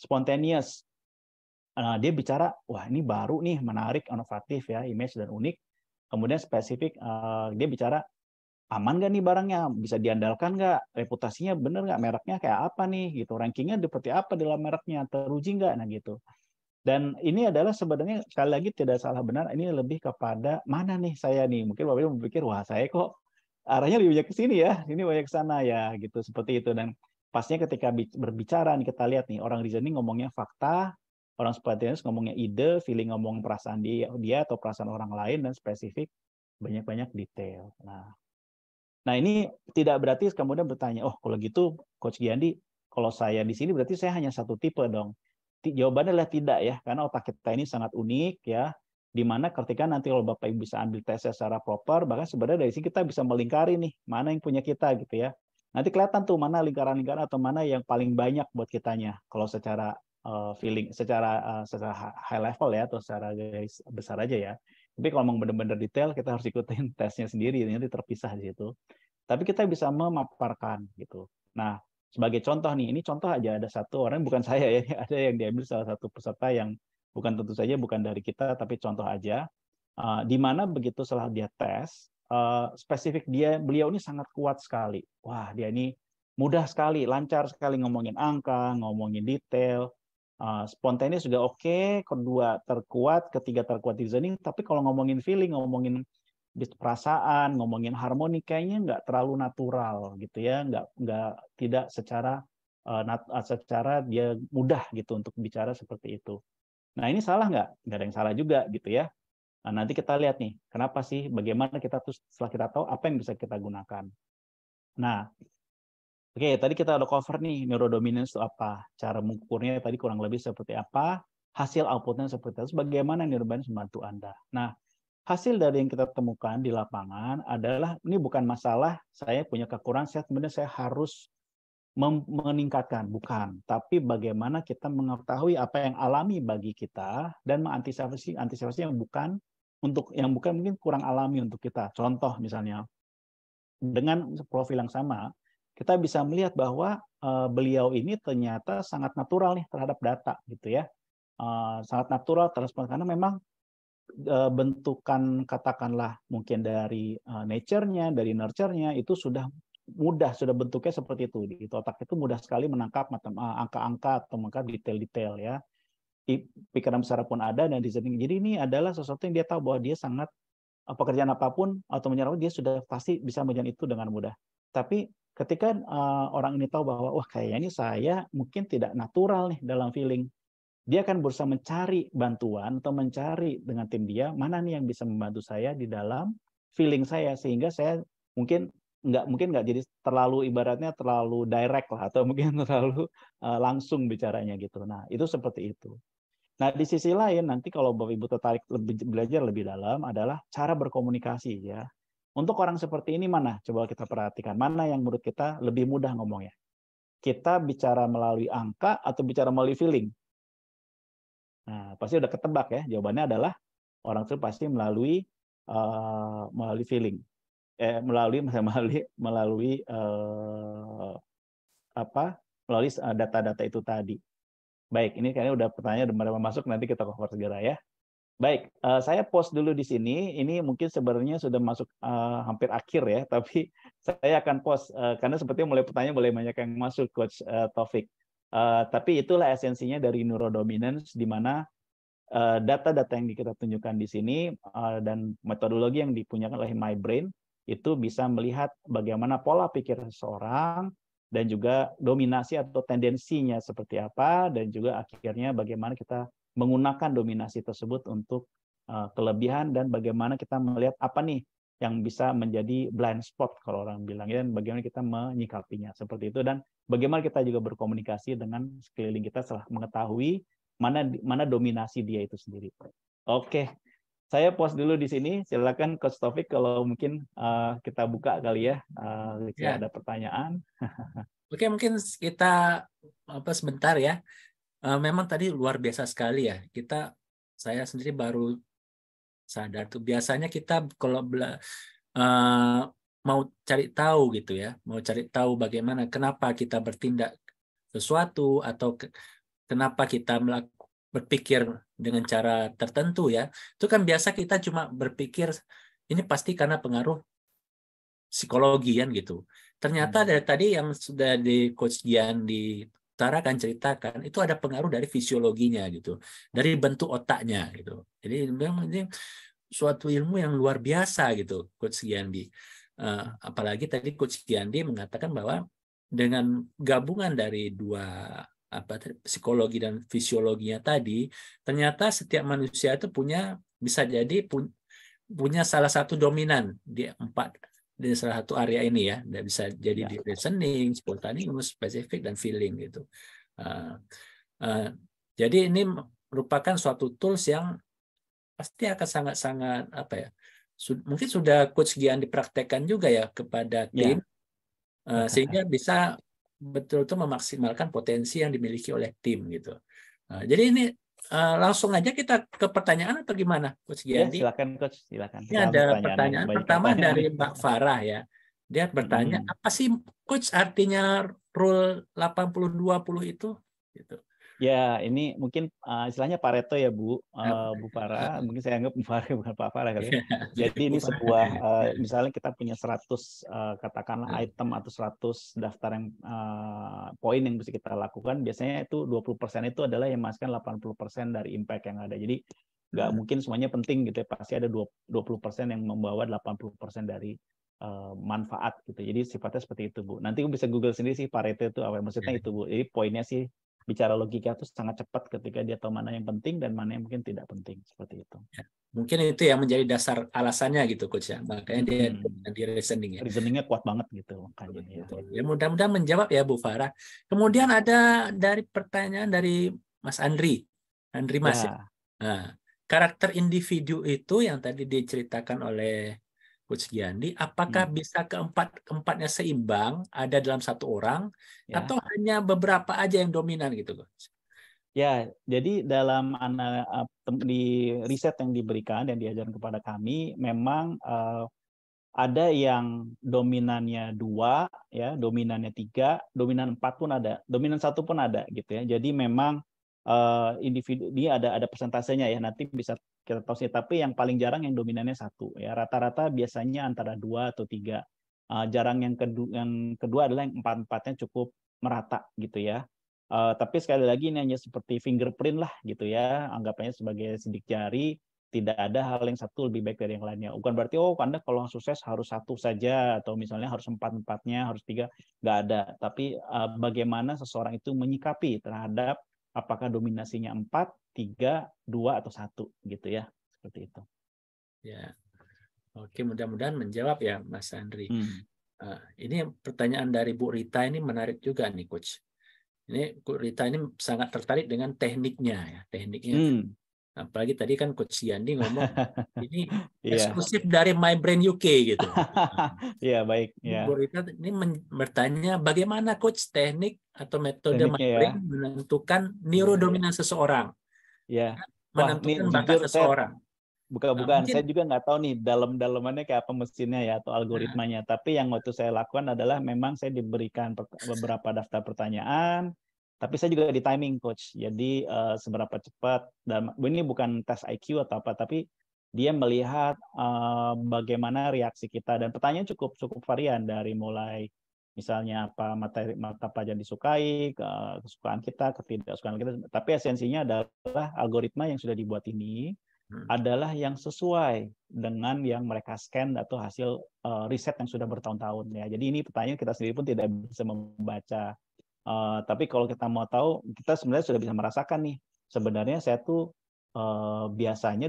spontaneous. Nah, dia bicara, wah ini baru nih, menarik, inovatif ya, image dan unik. Kemudian spesifik, uh, dia bicara, aman nggak nih barangnya, bisa diandalkan nggak, reputasinya bener nggak, mereknya kayak apa nih, gitu, rankingnya seperti apa dalam mereknya, teruji nggak, nah gitu. Dan ini adalah sebenarnya sekali lagi tidak salah benar, ini lebih kepada mana nih saya nih, mungkin Bapak berpikir, wah saya kok arahnya lebih banyak ke sini ya, ini banyak ke sana ya, gitu, seperti itu. Dan Pastinya ketika berbicara nih kita lihat nih orang reasoning ngomongnya fakta, orang spontaneous ngomongnya ide, feeling ngomong perasaan dia, dia atau perasaan orang lain dan spesifik banyak-banyak detail. Nah, nah ini tidak berarti kemudian bertanya, oh kalau gitu Coach Giandi, kalau saya di sini berarti saya hanya satu tipe dong. Jawabannya adalah tidak ya, karena otak kita ini sangat unik ya di mana ketika nanti kalau Bapak Ibu bisa ambil tesnya secara proper, bahkan sebenarnya dari sini kita bisa melingkari nih, mana yang punya kita gitu ya. Nanti kelihatan tuh mana lingkaran-lingkaran atau mana yang paling banyak buat kitanya kalau secara uh, feeling, secara uh, secara high level ya atau secara guys besar aja ya. Tapi kalau mau benar-benar detail kita harus ikutin tesnya sendiri nanti terpisah di situ. Tapi kita bisa memaparkan gitu. Nah, sebagai contoh nih, ini contoh aja ada satu orang bukan saya ya, ada yang diambil salah satu peserta yang bukan tentu saja bukan dari kita tapi contoh aja uh, di mana begitu setelah dia tes Eh, spesifik dia beliau ini sangat kuat sekali. Wah, dia ini mudah sekali, lancar sekali ngomongin angka, ngomongin detail, uh, eh, spontanis juga oke, okay. kedua terkuat, ketiga terkuat di reasoning, tapi kalau ngomongin feeling, ngomongin perasaan, ngomongin harmoni kayaknya nggak terlalu natural gitu ya, nggak nggak tidak secara uh, secara dia mudah gitu untuk bicara seperti itu. Nah ini salah nggak? Nggak ada yang salah juga gitu ya. Nah, nanti kita lihat nih, kenapa sih, bagaimana kita terus setelah kita tahu apa yang bisa kita gunakan. Nah, oke, okay, tadi kita udah cover nih neurodominance itu apa, cara mengukurnya tadi kurang lebih seperti apa, hasil outputnya seperti itu, bagaimana neurodominance membantu Anda. Nah, hasil dari yang kita temukan di lapangan adalah ini bukan masalah saya punya kekurangan, saya kemudian saya harus meningkatkan, bukan. Tapi bagaimana kita mengetahui apa yang alami bagi kita dan mengantisipasi antisipasi yang bukan untuk yang bukan mungkin kurang alami untuk kita. Contoh misalnya dengan profil yang sama, kita bisa melihat bahwa eh, beliau ini ternyata sangat natural nih terhadap data gitu ya. Eh, sangat natural terhadap karena memang eh, bentukan katakanlah mungkin dari uh, nature-nya, dari nurture-nya itu sudah mudah sudah bentuknya seperti itu. Di otak itu mudah sekali menangkap angka-angka atau menangkap detail-detail ya pikiran besar pun ada dan designing. Jadi ini adalah sesuatu yang dia tahu bahwa dia sangat eh, pekerjaan apapun atau menyerap dia sudah pasti bisa menjalani itu dengan mudah. Tapi ketika uh, orang ini tahu bahwa wah kayaknya saya mungkin tidak natural nih dalam feeling, dia akan berusaha mencari bantuan atau mencari dengan tim dia mana nih yang bisa membantu saya di dalam feeling saya sehingga saya mungkin nggak mungkin nggak jadi terlalu ibaratnya terlalu direct lah atau mungkin terlalu uh, langsung bicaranya gitu. Nah itu seperti itu. Nah, di sisi lain nanti kalau Bapak Ibu tertarik lebih, belajar lebih dalam adalah cara berkomunikasi ya. Untuk orang seperti ini mana? Coba kita perhatikan mana yang menurut kita lebih mudah ngomongnya. Kita bicara melalui angka atau bicara melalui feeling? Nah, pasti udah ketebak ya. Jawabannya adalah orang itu pasti melalui uh, melalui feeling. Eh, melalui melalui melalui uh, apa? melalui eh, data-data itu tadi. Baik, ini kayaknya udah pertanyaan udah masuk nanti kita cover segera ya. Baik, uh, saya post dulu di sini. Ini mungkin sebenarnya sudah masuk uh, hampir akhir ya, tapi saya akan post uh, karena sepertinya mulai pertanyaan mulai banyak yang masuk coach uh, Taufik. Uh, tapi itulah esensinya dari neurodominance di mana data-data uh, yang kita tunjukkan di sini uh, dan metodologi yang dipunyakan oleh MyBrain itu bisa melihat bagaimana pola pikir seseorang dan juga dominasi atau tendensinya seperti apa dan juga akhirnya bagaimana kita menggunakan dominasi tersebut untuk eh, kelebihan dan bagaimana kita melihat apa nih yang bisa menjadi blind spot kalau orang bilang ya, dan bagaimana kita menyikapinya seperti itu dan bagaimana kita juga berkomunikasi dengan sekeliling kita setelah mengetahui mana mana dominasi dia itu sendiri. Oke. Okay. Saya post dulu di sini. Silakan Coach Taufik kalau mungkin uh, kita buka kali ya, uh, eh, jika ya. ada pertanyaan. Oke, mungkin kita apa sebentar ya. Uh, memang tadi luar biasa sekali ya. Kita saya sendiri baru sadar tuh biasanya kita kalau bela, uh, mau cari tahu gitu ya, mau cari tahu bagaimana kenapa kita bertindak sesuatu atau ke, kenapa kita melakukan berpikir dengan cara tertentu ya. Itu kan biasa kita cuma berpikir ini pasti karena pengaruh psikologian gitu. Ternyata hmm. dari tadi yang sudah di coach Gian ditarakan ceritakan itu ada pengaruh dari fisiologinya gitu, dari bentuk otaknya gitu. Jadi memang ini suatu ilmu yang luar biasa gitu, coach di Uh, eh, apalagi tadi coach di mengatakan bahwa dengan gabungan dari dua apa psikologi dan fisiologinya tadi, ternyata setiap manusia itu punya bisa jadi pun, punya salah satu dominan di empat di salah satu area ini ya, dan bisa jadi ya. di reasoning, spontaneous, spesifik dan feeling gitu. Uh, uh, jadi ini merupakan suatu tools yang pasti akan sangat-sangat apa ya? Su mungkin sudah coach Gian dipraktekkan juga ya kepada ya. tim ya. Uh, sehingga bisa betul-betul memaksimalkan potensi yang dimiliki oleh tim gitu. Nah, jadi ini uh, langsung aja kita ke pertanyaan atau gimana, Coach Giandi? Ya, silakan, Coach. Silakan. Ini ada pertanyaan, pertanyaan pertama pertanyaan. dari Mbak Farah ya. Dia bertanya hmm. apa sih Coach artinya rule 80-20 itu? Gitu. Ya, ini mungkin uh, istilahnya Pareto ya Bu, uh, Bu Para. Mungkin saya anggap Bu Para bukan Pak Para kali. Ya. Jadi ini sebuah uh, misalnya kita punya 100 uh, katakanlah ya. item atau 100 daftar yang uh, poin yang bisa kita lakukan, biasanya itu 20% itu adalah yang puluh 80% dari impact yang ada. Jadi nggak hmm. mungkin semuanya penting gitu ya. Pasti ada 20% yang membawa 80% dari manfaat gitu. Jadi sifatnya seperti itu Bu. Nanti bisa Google sendiri sih Pareto itu apa maksudnya itu Bu. Jadi poinnya sih bicara logika itu sangat cepat ketika dia tahu mana yang penting dan mana yang mungkin tidak penting seperti itu. Ya. Mungkin itu yang menjadi dasar alasannya gitu coach ya. Makanya dia hmm. di reasoning ya. Reasoningnya kuat banget gitu makanya ya. ya mudah-mudahan menjawab ya Bu Farah. Kemudian ya. ada dari pertanyaan dari Mas Andri. Andri Mas ya. ya. Nah, karakter individu itu yang tadi diceritakan oleh Coach Giandi, apakah hmm. bisa keempat empatnya seimbang ada dalam satu orang ya. atau hanya beberapa aja yang dominan gitu, Coach? Ya, jadi dalam di riset yang diberikan dan diajarkan kepada kami memang uh, ada yang dominannya dua, ya, dominannya tiga, dominan empat pun ada, dominan satu pun ada gitu ya. Jadi memang uh, individu ini ada ada persentasenya ya nanti bisa kita tahu sih tapi yang paling jarang yang dominannya satu ya rata-rata biasanya antara dua atau tiga uh, jarang yang kedua yang kedua adalah yang empat empatnya cukup merata gitu ya uh, tapi sekali lagi ini hanya seperti fingerprint lah gitu ya anggapannya sebagai sidik jari tidak ada hal yang satu lebih baik dari yang lainnya. Bukan berarti oh anda kalau sukses harus satu saja atau misalnya harus empat empatnya harus tiga nggak ada. Tapi bagaimana seseorang itu menyikapi terhadap apakah dominasinya 4, 3, 2 atau 1 gitu ya. Seperti itu. Ya. Oke, mudah-mudahan menjawab ya Mas Andri. Hmm. Uh, ini pertanyaan dari Bu Rita ini menarik juga nih coach. Ini Bu Rita ini sangat tertarik dengan tekniknya ya, tekniknya. Hmm. Apalagi tadi kan Coach Yandi ngomong ini iya. eksklusif yeah. dari My Brain UK gitu. Iya yeah, baik. Yeah. ini bertanya bagaimana Coach teknik atau metode Tekniknya My Brain ya. menentukan neurodominan seseorang. Iya. Yeah. Kan menentukan Wah, bakat seseorang. Saya, bukan-bukan, nah, saya juga nggak tahu nih dalam-dalamannya kayak apa mesinnya ya atau algoritmanya. Nah. Tapi yang waktu saya lakukan adalah memang saya diberikan beberapa daftar pertanyaan tapi saya juga di timing coach. Jadi uh, seberapa cepat dan ini bukan tes IQ atau apa, tapi dia melihat uh, bagaimana reaksi kita dan pertanyaan cukup cukup varian dari mulai misalnya apa materi mata pelajaran disukai ke, kesukaan kita ketidaksukaan kita tapi esensinya adalah algoritma yang sudah dibuat ini hmm. adalah yang sesuai dengan yang mereka scan atau hasil uh, riset yang sudah bertahun-tahun ya jadi ini pertanyaan kita sendiri pun tidak bisa membaca Eh, tapi kalau kita mau tahu, kita sebenarnya sudah bisa merasakan nih. Sebenarnya saya tuh uh, biasanya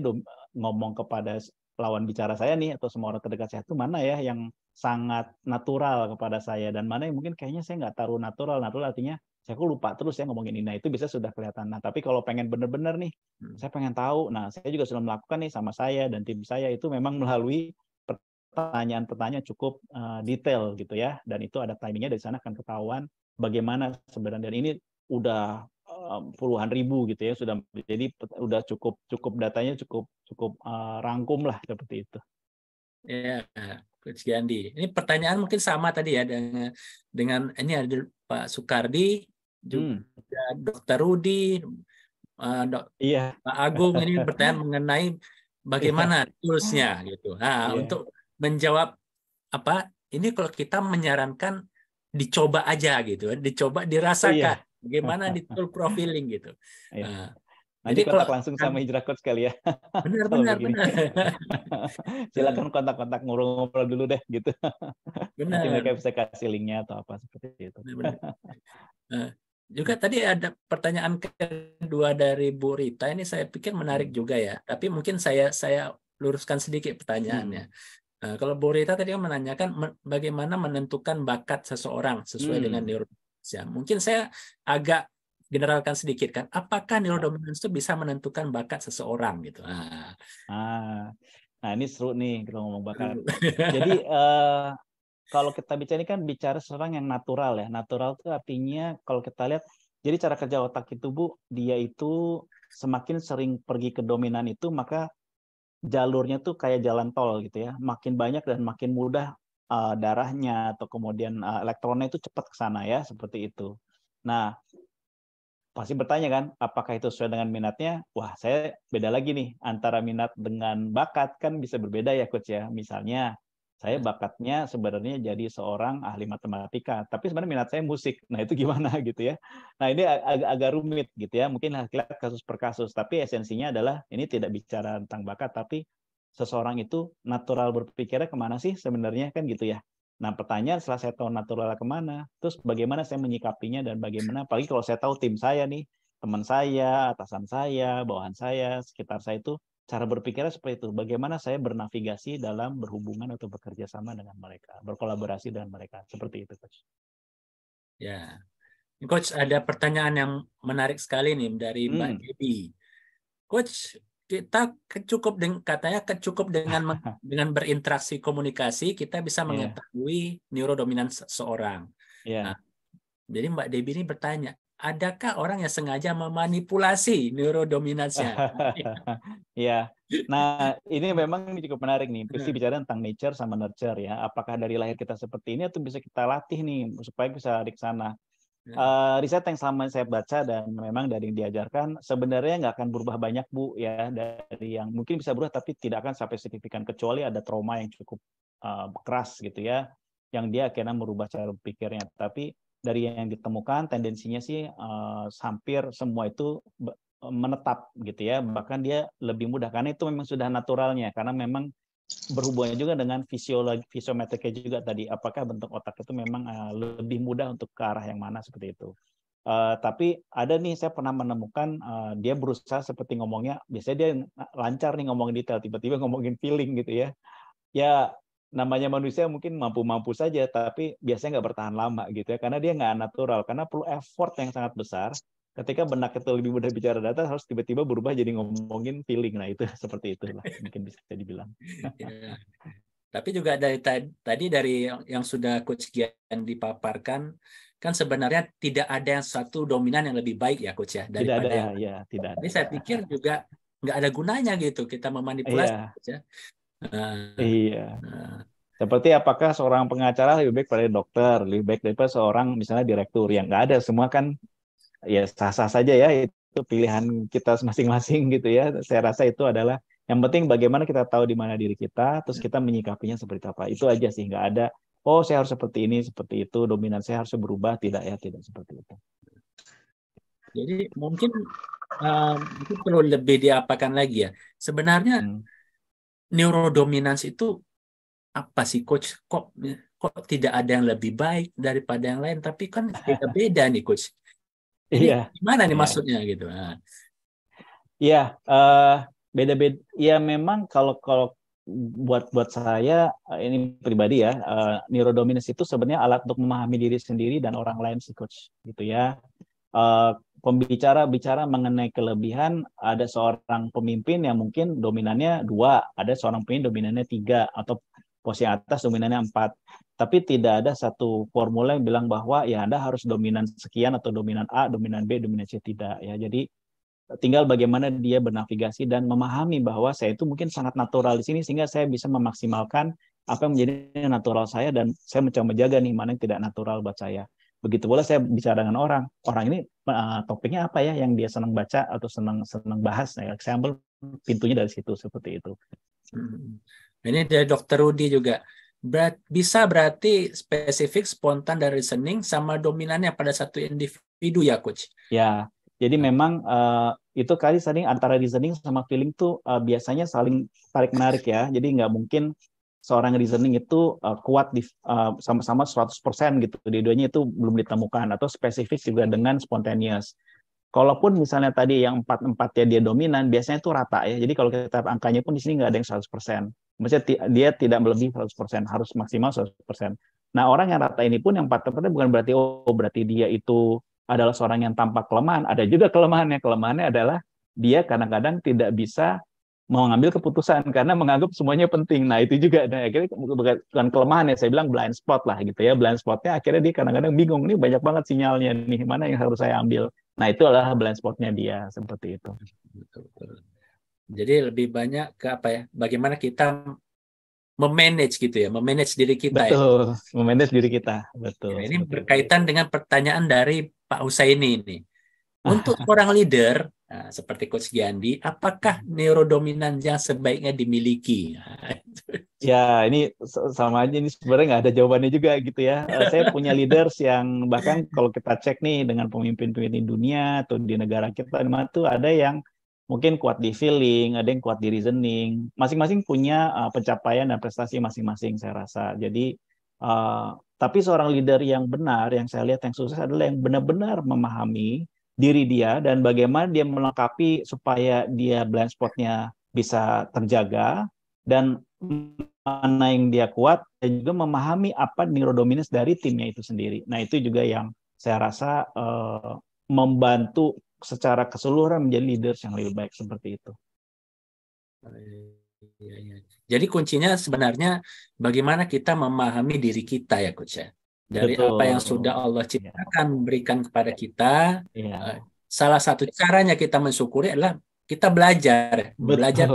ngomong kepada lawan bicara saya nih atau semua orang terdekat saya tuh mana ya yang sangat natural kepada saya dan mana yang mungkin kayaknya saya nggak taruh natural. Natural artinya saya kok lupa terus ya ngomongin ini. Nah itu bisa sudah kelihatan. Nah tapi kalau pengen bener-bener nih, hmm. saya pengen tahu. Nah saya juga sudah melakukan nih sama saya dan tim saya itu memang melalui pertanyaan-pertanyaan cukup uh, detail gitu ya. Dan itu ada timingnya dari sana akan ketahuan bagaimana sebenarnya dan ini udah puluhan ribu gitu ya sudah jadi udah cukup cukup datanya cukup cukup uh, rangkum lah seperti itu. Ya, Coach Gandhi. Ini pertanyaan mungkin sama tadi ya dengan dengan ini ada Pak Sukardi juga hmm. Dr. Rudi, dok, yeah. Pak Agung ini pertanyaan mengenai bagaimana iya. toolsnya gitu. Nah, yeah. untuk menjawab apa ini kalau kita menyarankan dicoba aja gitu, dicoba dirasakan iya. bagaimana di tool profiling gitu. Iya. Nah, Nanti Jadi kontak kalau, langsung sama kan Hijrah Coach kali ya. Benar, benar, benar. Silakan kontak-kontak ngobrol-ngobrol dulu deh gitu. Benar. Nanti mereka bisa kasih linknya atau apa seperti itu. Benar, benar. Nah, juga tadi ada pertanyaan kedua dari Bu Rita ini saya pikir menarik hmm. juga ya. Tapi mungkin saya saya luruskan sedikit pertanyaannya. Hmm. Nah, kalau Bu Rita tadi kan menanyakan bagaimana menentukan bakat seseorang sesuai hmm. dengan neurodominans. Ya, mungkin saya agak generalkan sedikit kan. Apakah neurodominans itu bisa menentukan bakat seseorang gitu? Nah, ah, nah ini seru nih kalau ngomong bakat. Hmm. Jadi uh, kalau kita bicara ini kan bicara seorang yang natural ya. Natural itu artinya kalau kita lihat, jadi cara kerja otak itu bu, dia itu semakin sering pergi ke dominan itu maka jalurnya tuh kayak jalan tol gitu ya, makin banyak dan makin mudah uh, darahnya atau kemudian uh, elektronnya itu cepat ke sana ya, seperti itu. Nah, pasti bertanya kan, apakah itu sesuai dengan minatnya? Wah, saya beda lagi nih antara minat dengan bakat kan bisa berbeda ya coach ya. Misalnya saya bakatnya sebenarnya jadi seorang ahli matematika, tapi sebenarnya minat saya musik. Nah, itu gimana gitu ya. Nah, ini ag agak rumit gitu ya. Mungkin lihat kasus per kasus, tapi esensinya adalah ini tidak bicara tentang bakat, tapi seseorang itu natural berpikirnya kemana sih sebenarnya kan gitu ya. Nah, pertanyaan setelah saya tahu naturalnya kemana, terus bagaimana saya menyikapinya dan bagaimana, apalagi kalau saya tahu tim saya nih, teman saya, atasan saya, bawahan saya, sekitar saya itu cara berpikirnya seperti itu. Bagaimana saya bernavigasi dalam berhubungan atau bekerja sama dengan mereka, berkolaborasi dengan mereka, seperti itu, coach. Ya, coach ada pertanyaan yang menarik sekali nih dari hmm. Mbak Debbie. Coach, kita cukup dengan katanya cukup dengan dengan berinteraksi komunikasi kita bisa iya. mengetahui yeah. neurodominan seseorang. Yeah. Nah, jadi Mbak Debbie ini bertanya, adakah orang yang sengaja memanipulasi neurodominansinya? ya. Nah, ini memang cukup menarik nih. Pasti bicara tentang nature sama nurture ya. Apakah dari lahir kita seperti ini atau bisa kita latih nih supaya bisa di sana? Uh, riset yang selama saya baca dan memang dari yang diajarkan sebenarnya nggak akan berubah banyak bu ya dari yang mungkin bisa berubah tapi tidak akan sampai signifikan kecuali ada trauma yang cukup uh, keras gitu ya yang dia akhirnya merubah cara pikirnya tapi dari yang ditemukan tendensinya sih uh, hampir semua itu eh, menetap gitu ya bahkan dia lebih mudah karena itu memang sudah naturalnya karena memang berhubungannya juga dengan fisiologi fisiometriknya juga tadi apakah bentuk otak itu memang uh, lebih mudah untuk ke arah yang mana seperti itu uh, tapi ada nih saya pernah menemukan uh, dia berusaha seperti ngomongnya biasanya dia lancar nih ngomongin detail tiba-tiba ngomongin feeling gitu ya ya namanya manusia mungkin mampu-mampu saja, tapi biasanya nggak bertahan lama gitu ya, karena dia nggak natural, karena perlu effort yang sangat besar. Ketika benak itu lebih mudah bicara data, harus tiba-tiba berubah jadi ngomongin feeling. Nah itu seperti itu lah mungkin bisa jadi bilang iya. Tapi juga dari tadi dari yang sudah Coach Gian dipaparkan, kan sebenarnya tidak ada satu dominan yang lebih baik ya Coach ya daripada tidak ada, yang... ya, ya tidak. Ada. Tapi saya pikir juga nggak ada gunanya gitu kita memanipulasi. Yeah. Nah. iya. Nah. Seperti apakah seorang pengacara lebih baik pada dokter, lebih baik daripada seorang misalnya direktur yang nggak ada semua kan ya sah-sah saja ya itu pilihan kita masing-masing gitu ya. Saya rasa itu adalah yang penting bagaimana kita tahu di mana diri kita, terus kita menyikapinya seperti apa. Itu aja sih nggak ada. Oh saya harus seperti ini, seperti itu. Dominan saya harus berubah. Tidak ya, tidak seperti itu. Jadi mungkin uh, itu perlu lebih diapakan lagi ya. Sebenarnya hmm neurodominance itu apa sih coach kok kok tidak ada yang lebih baik daripada yang lain tapi kan beda-beda nih coach iya. gimana nih iya. maksudnya gitu nah. ya uh, eh, beda-beda ya memang kalau kalau buat buat saya eh, ini pribadi ya uh, eh, neurodominance itu sebenarnya alat untuk memahami diri sendiri dan orang lain sih coach gitu ya uh, pembicara bicara mengenai kelebihan ada seorang pemimpin yang mungkin dominannya dua, ada seorang pemimpin dominannya tiga atau posisi atas dominannya empat. Tapi tidak ada satu formula yang bilang bahwa ya Anda harus dominan sekian atau dominan A, dominan B, dominan C tidak ya. Jadi tinggal bagaimana dia bernavigasi dan memahami bahwa saya itu mungkin sangat natural di sini sehingga saya bisa memaksimalkan apa yang menjadi natural saya dan saya mencoba menjaga nih mana yang tidak natural buat saya begitu pula saya bicara dengan orang orang ini uh, topiknya apa ya yang dia senang baca atau senang senang bahas saya nah, example pintunya dari situ seperti itu hmm. ini dari dokter Rudi juga Berat, bisa berarti spesifik spontan dan reasoning sama dominannya pada satu individu ya coach ya jadi memang uh, itu kali sering antara reasoning sama feeling tuh uh, biasanya saling tarik menarik ya jadi nggak mungkin seorang reasoning itu uh, kuat di sama uh, sama-sama 100% gitu. di duanya itu belum ditemukan atau spesifik juga dengan spontaneous. Kalaupun misalnya tadi yang empat empatnya dia dominan, biasanya itu rata ya. Jadi kalau kita angkanya pun di sini nggak ada yang 100%. Maksudnya dia tidak melebihi 100%, harus maksimal 100%. Nah orang yang rata ini pun yang empat empatnya bukan berarti oh berarti dia itu adalah seorang yang tampak kelemahan. Ada juga kelemahannya. Kelemahannya adalah dia kadang-kadang tidak bisa mau ngambil keputusan karena menganggap semuanya penting. Nah itu juga, nah akhirnya bukan kelemahan ya, saya bilang blind spot lah gitu ya. Blind spotnya akhirnya dia kadang-kadang bingung, nih banyak banget sinyalnya nih, mana yang harus saya ambil. Nah itu adalah blind spotnya dia, seperti itu. Jadi lebih banyak ke apa ya, bagaimana kita memanage gitu ya, memanage diri kita ya. betul, ya. memanage diri kita, betul. Ya, ini betul. berkaitan dengan pertanyaan dari Pak Husaini ini. Untuk orang leader, Nah, seperti Coach Giandi, apakah neurodominan yang sebaiknya dimiliki? ya, ini sama aja ini sebenarnya nggak ada jawabannya juga gitu ya. Eh, saya punya leaders yang bahkan kalau kita cek nih dengan pemimpin-pemimpin dunia atau di negara kita, tuh ada yang mungkin kuat di feeling, ada yang kuat di reasoning. Masing-masing punya uh, pencapaian dan prestasi masing-masing saya rasa. Jadi uh, tapi seorang leader yang benar yang saya lihat yang sukses adalah yang benar-benar memahami diri dia dan bagaimana dia melengkapi supaya dia blind spotnya bisa terjaga dan mana yang dia kuat dan juga memahami apa neurodominis dari timnya itu sendiri. Nah itu juga yang saya rasa uh, membantu secara keseluruhan menjadi leaders yang lebih baik seperti itu. Iya, iya, iya. Jadi kuncinya sebenarnya bagaimana kita memahami diri kita ya coach ya dari Betul. apa yang sudah Allah iya. ciptakan ya. berikan kepada kita. Ya. Salah satu caranya kita mensyukuri adalah kita belajar, Betul. belajar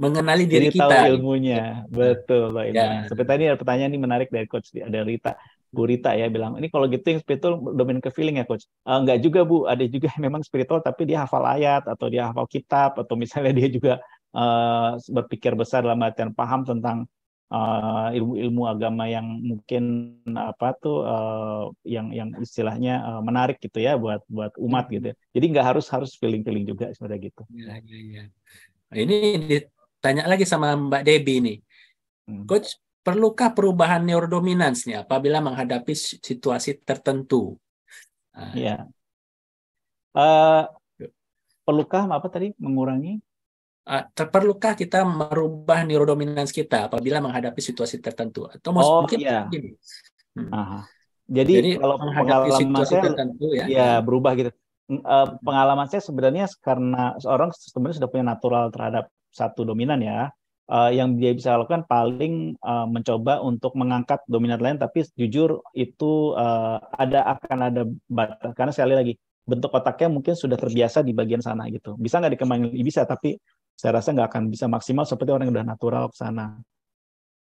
mengenali diri Jadi kita. Tahu ilmunya, betul Pak Ilman. Ya. Seperti tadi ada pertanyaan ini menarik dari Coach ada Rita. Bu Rita ya bilang, ini kalau gitu yang spiritual domain ke feeling ya Coach? Uh, eh, enggak juga Bu, ada juga yang memang spiritual tapi dia hafal ayat atau dia hafal kitab atau misalnya dia juga uh, berpikir besar dalam artian paham tentang uh, ilmu-ilmu agama yang mungkin apa tuh uh, yang yang istilahnya uh, menarik gitu ya buat buat umat hmm. gitu. Ya. Jadi nggak harus harus feeling-feeling juga sebenarnya gitu. Ya, ya, ya. Ini ditanya lagi sama Mbak Debi nih, hmm. Coach perlukah perubahan neurodominance nih apabila menghadapi situasi tertentu? Nah. Iya. Uh, perlukah apa tadi mengurangi Ah, terperlukah kita merubah neurodominans kita apabila menghadapi situasi tertentu atau oh, mungkin iya. Hmm. Jadi, Jadi kalau menghadapi situasi saya, tertentu ya, ya berubah gitu. Eh, pengalaman saya sebenarnya karena seorang sebenarnya sudah punya natural terhadap satu dominan ya. Uh, yang dia bisa lakukan paling uh, mencoba untuk mengangkat dominan lain, tapi jujur itu uh, ada akan ada batas karena sekali lagi bentuk otaknya mungkin sudah terbiasa di bagian sana gitu. Bisa nggak dikembangin? Bisa, tapi saya rasa nggak akan bisa maksimal seperti orang yang udah natural ke sana.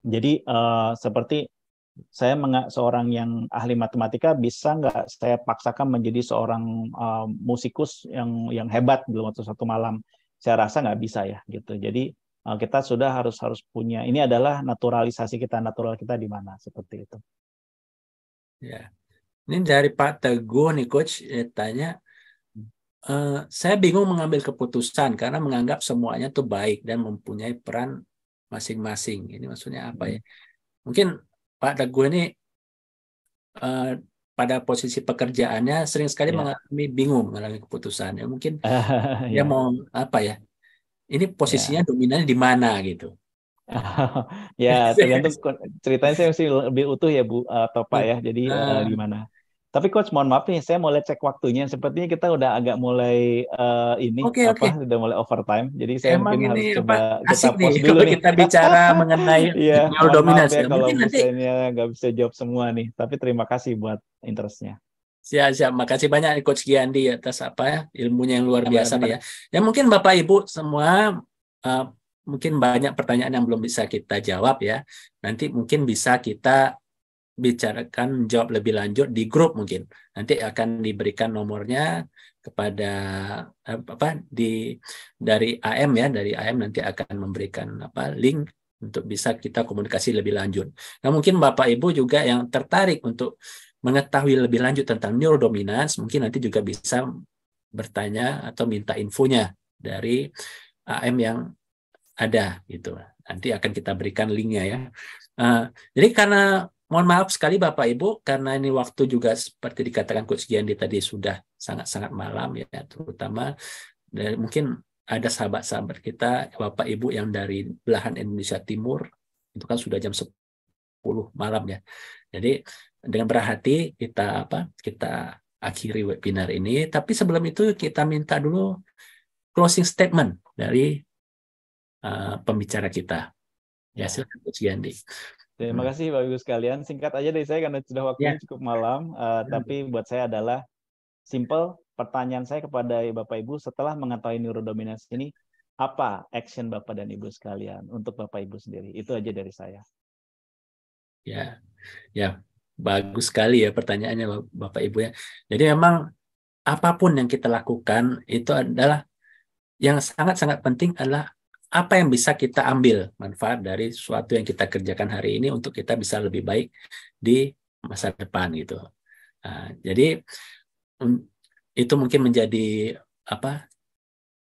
Jadi uh, seperti saya mengak seorang yang ahli matematika bisa nggak saya paksakan menjadi seorang uh, musikus yang yang hebat dalam waktu satu malam? Saya rasa nggak bisa ya gitu. Jadi uh, kita sudah harus harus punya ini adalah naturalisasi kita natural kita di mana seperti itu. Ya, ini dari Pak Teguh nih coach ya, tanya Eh, saya bingung mengambil keputusan karena menganggap semuanya itu baik dan mempunyai peran masing-masing. Ini maksudnya apa ya? Hmm. Mungkin Pak Teguh ini uh, pada posisi pekerjaannya sering sekali yeah. mengalami bingung mengalami keputusan. Ya mungkin uh, dia mau apa ya? Ini posisinya yeah. dominannya di mana gitu. ya tergantung ceritanya saya mesti lebih utuh ya Bu atau Pak iya. ya. Jadi uh, gimana? Tapi coach mohon maaf nih, saya mulai cek waktunya. Sepertinya kita udah agak mulai uh, ini okay, apa okay. sudah mulai overtime. Jadi saya Emang mungkin harus coba kita pause dulu nih. Kita bicara mengenai yeah, dominasi. dominasi. Ya, kalau nanti... misalnya nggak bisa jawab semua nih. Tapi terima kasih buat interestnya. Siap, siap. Makasih banyak Coach Giandi atas apa ya, ilmunya yang luar biasa ya. ya. Ya mungkin Bapak Ibu semua uh, mungkin banyak pertanyaan yang belum bisa kita jawab ya. Nanti mungkin bisa kita bicarakan jawab lebih lanjut di grup mungkin nanti akan diberikan nomornya kepada eh, apa di dari AM ya dari AM nanti akan memberikan apa link untuk bisa kita komunikasi lebih lanjut. Nah mungkin Bapak Ibu juga yang tertarik untuk mengetahui lebih lanjut tentang neurodominance mungkin nanti juga bisa bertanya atau minta infonya dari AM yang ada gitu. Nanti akan kita berikan linknya ya. Uh, jadi karena mohon maaf sekali Bapak Ibu karena ini waktu juga seperti dikatakan Coach Giandi tadi sudah sangat-sangat malam ya terutama dari, mungkin ada sahabat-sahabat kita Bapak Ibu yang dari belahan Indonesia Timur itu kan sudah jam 10 malam ya. Jadi dengan berhati kita apa kita akhiri webinar ini tapi sebelum itu kita minta dulu closing statement dari uh, pembicara kita. Ya silakan Coach Giandi. Terima hmm. kasih Bapak Ibu sekalian. Singkat aja dari saya karena sudah waktunya yeah. cukup malam. Uh, tapi buat saya adalah simple pertanyaan saya kepada Bapak Ibu setelah mengetahui neurodominasi ini, apa action Bapak dan Ibu sekalian untuk Bapak Ibu sendiri? Itu aja dari saya. Ya, ya bagus sekali ya pertanyaannya Bapak Ibu ya. Jadi memang apapun yang kita lakukan itu adalah yang sangat-sangat penting adalah apa yang bisa kita ambil manfaat dari sesuatu yang kita kerjakan hari ini untuk kita bisa lebih baik di masa depan gitu. uh, jadi mm, itu mungkin menjadi apa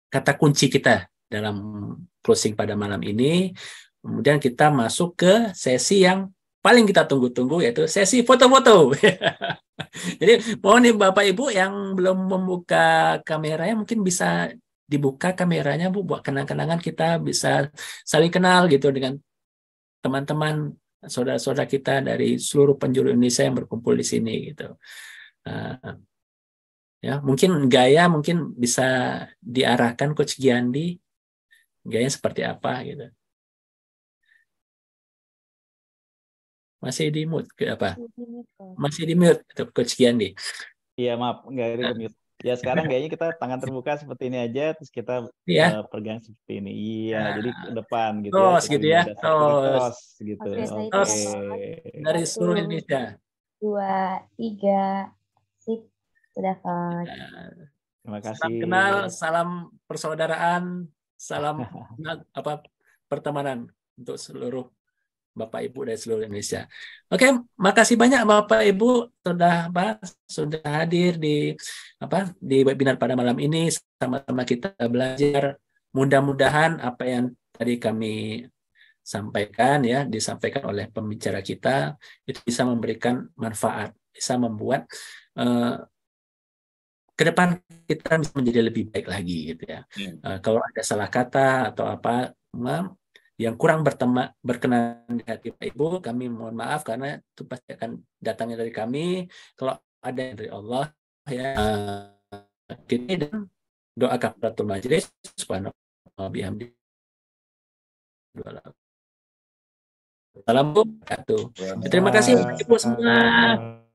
kata kunci kita dalam closing pada malam ini. Kemudian kita masuk ke sesi yang paling kita tunggu-tunggu yaitu sesi foto-foto. Jadi mohon nih Bapak Ibu yang belum membuka kameranya mungkin bisa dibuka kameranya Bu buat kenang-kenangan kita bisa saling kenal gitu dengan teman-teman saudara-saudara kita dari seluruh penjuru Indonesia yang berkumpul di sini gitu. Uh, ya mungkin gaya mungkin bisa diarahkan Coach Giandi gaya seperti apa gitu. Masih di mute apa? Masih di mute Coach Giandi. Iya maaf nggak ada di nah, mute ya sekarang kayaknya kita tangan terbuka seperti ini aja terus kita ya. uh, eh, pegang seperti ini iya nah. jadi ke depan gitu Terus ya, gitu ya Terus. gitu oke okay. dari seluruh Indonesia dua tiga sip sudah coach terima kasih salam kenal salam persaudaraan salam apa pertemanan untuk seluruh Bapak Ibu dari seluruh Indonesia. Oke, makasih banyak Bapak Ibu sudah apa sudah hadir di apa di webinar pada malam ini sama-sama kita belajar. Mudah-mudahan apa yang tadi kami sampaikan ya disampaikan oleh pembicara kita itu bisa memberikan manfaat, bisa membuat uh, ke depan kita bisa menjadi lebih baik lagi gitu ya. Hmm. Uh, kalau ada salah kata atau apa, yang kurang bertema, berkenan di hati Pak Ibu, kami mohon maaf karena itu pasti akan datangnya dari kami. Kalau ada yang dari Allah ya kini eh, dan doa kafaratul majlis subhanallah bihamdi. Assalamualaikum. Terima kasih Ibu semua.